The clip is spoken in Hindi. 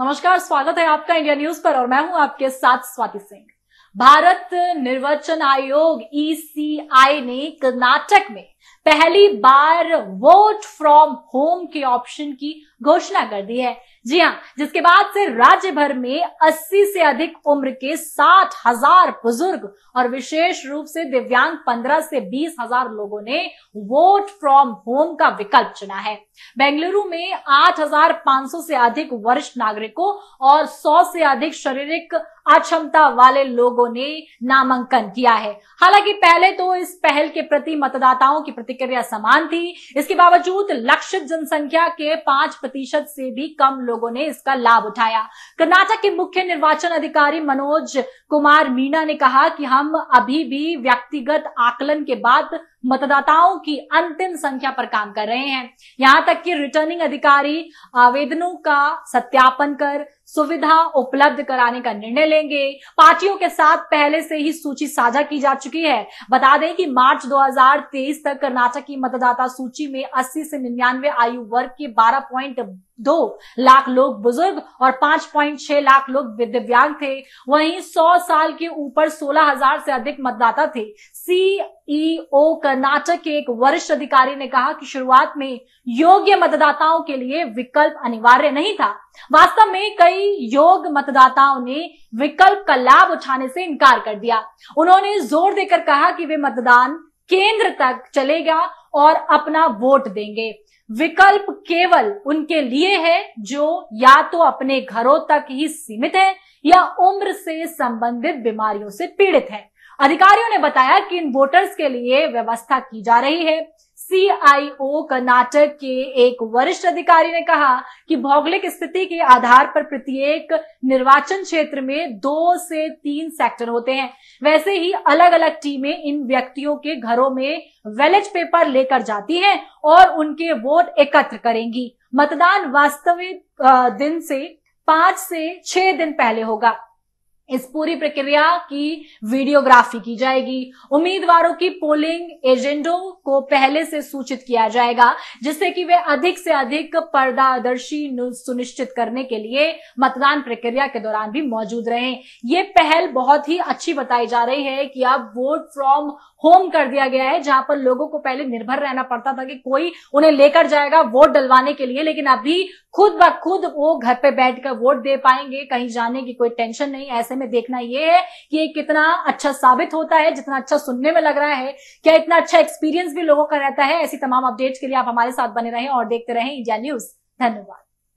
नमस्कार स्वागत है आपका इंडिया न्यूज पर और मैं हूं आपके साथ स्वाति सिंह भारत निर्वाचन आयोग ईसीआई e ने कर्नाटक में पहली बार वोट फ्रॉम होम के ऑप्शन की घोषणा कर दी है जी हाँ जिसके बाद से राज्य भर में 80 से अधिक उम्र के साठ हजार बुजुर्ग और विशेष रूप से दिव्यांग 15 से बीस हजार लोगों ने वोट फ्रॉम होम का विकल्प चुना है बेंगलुरु में 8,500 से अधिक वरिष्ठ नागरिकों और 100 से अधिक शारीरिक अक्षमता वाले लोगों ने नामांकन किया है हालांकि पहले तो इस पहल के प्रति मतदाताओं की की प्रतिक्रिया समान थी इसके बावजूद लक्षित जनसंख्या के पांच प्रतिशत से भी कम लोगों ने इसका लाभ उठाया कर्नाटक के मुख्य निर्वाचन अधिकारी मनोज कुमार मीणा ने कहा कि हम अभी भी व्यक्तिगत आकलन के बाद मतदाताओं की अंतिम संख्या पर काम कर रहे हैं यहां तक कि रिटर्निंग अधिकारी आवेदनों का सत्यापन कर सुविधा उपलब्ध कराने का निर्णय लेंगे पार्टियों के साथ पहले से ही सूची साझा की जा चुकी है बता दें कि मार्च 2023 तक कर्नाटक की मतदाता सूची में 80 से 99 आयु वर्ग के बारह पॉइंट दो लाख लोग बुजुर्ग और पांच छह लाख लोग दिव्यांग थे वहीं सौ साल के ऊपर सोलह हजार से अधिक मतदाता थे सीईओ e कर्नाटक के एक वरिष्ठ अधिकारी ने कहा कि शुरुआत में योग्य मतदाताओं के लिए विकल्प अनिवार्य नहीं था वास्तव में कई योग मतदाताओं ने विकल्प का लाभ उठाने से इनकार कर दिया उन्होंने जोर देकर कहा कि वे मतदान केंद्र तक चलेगा और अपना वोट देंगे विकल्प केवल उनके लिए है जो या तो अपने घरों तक ही सीमित है या उम्र से संबंधित बीमारियों से पीड़ित है अधिकारियों ने बताया कि इन वोटर्स के लिए व्यवस्था की जा रही है सीआईओ कर्नाटक के एक वरिष्ठ अधिकारी ने कहा कि भौगोलिक स्थिति के आधार पर प्रत्येक निर्वाचन क्षेत्र में दो से तीन सेक्टर होते हैं वैसे ही अलग अलग टीमें इन व्यक्तियों के घरों में वैलेज पेपर लेकर जाती हैं और उनके वोट एकत्र करेंगी मतदान वास्तविक दिन से पांच से छह दिन पहले होगा इस पूरी प्रक्रिया की वीडियोग्राफी की जाएगी उम्मीदवारों की पोलिंग एजेंडों को पहले से सूचित किया जाएगा जिससे कि वे अधिक से अधिक पर्दादर्शी सुनिश्चित करने के लिए मतदान प्रक्रिया के दौरान भी मौजूद रहे ये पहल बहुत ही अच्छी बताई जा रही है कि अब वोट फ्रॉम होम कर दिया गया है जहां पर लोगों को पहले निर्भर रहना पड़ता था कि कोई उन्हें लेकर जाएगा वोट डलवाने के लिए लेकिन अभी खुद ब खुद वो घर पे बैठकर वोट दे पाएंगे कहीं जाने की कोई टेंशन नहीं ऐसे में देखना ये है कि ये कितना अच्छा साबित होता है जितना अच्छा सुनने में लग रहा है क्या इतना अच्छा एक्सपीरियंस भी लोगों का रहता है ऐसी तमाम अपडेट्स के लिए आप हमारे साथ बने रहें और देखते रहें इंडिया न्यूज धन्यवाद